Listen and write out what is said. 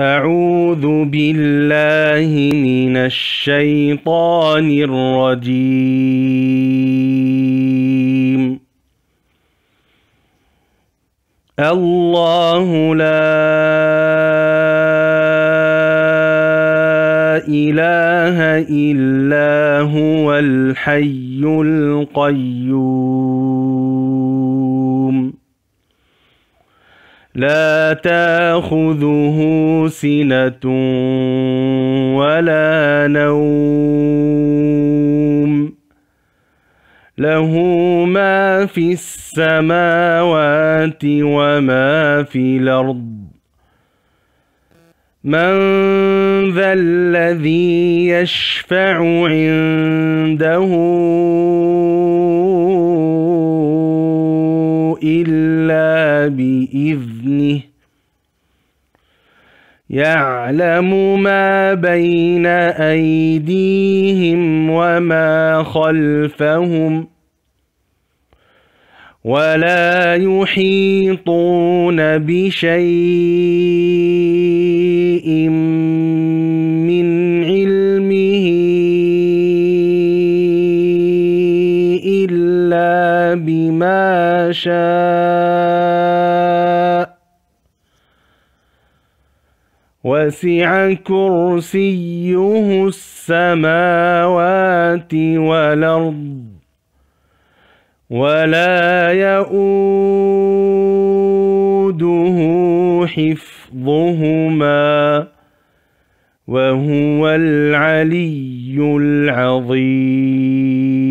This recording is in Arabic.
أعوذ بالله من الشيطان الرجيم الله لا إله إلا هو الحي القيوم لا تاخذه سنة ولا نوم له ما في السماوات وما في الأرض من ذا الذي يشفع عنده إلا بإذنه يعلم ما بين أيديهم وما خلفهم ولا يحيطون بشيء بما شاء وسع كرسيه السماوات والأرض ولا يؤوده حفظهما وهو العلي العظيم